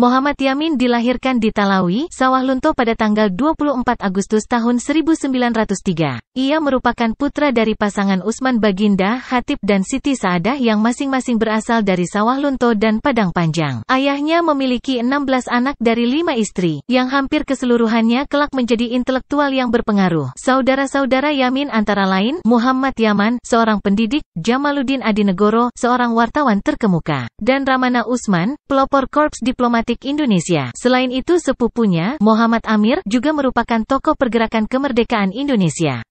Muhammad Yamin dilahirkan di Talawi, Sawah Lunto pada tanggal 24 Agustus tahun 1903. Ia merupakan putra dari pasangan Usman Baginda, Hatib dan Siti Saadah yang masing-masing berasal dari Sawah Lunto dan Padang Panjang. Ayahnya memiliki 16 anak dari lima istri, yang hampir keseluruhannya kelak menjadi intelektual yang berpengaruh. Saudara-saudara Yamin antara lain, Muhammad Yaman, seorang pendidik, Jamaluddin Adinegoro, seorang wartawan terkemuka, dan Ramana Usman, pelopor Korps Diplomatik politik Indonesia. Selain itu sepupunya, Muhammad Amir, juga merupakan tokoh pergerakan kemerdekaan Indonesia.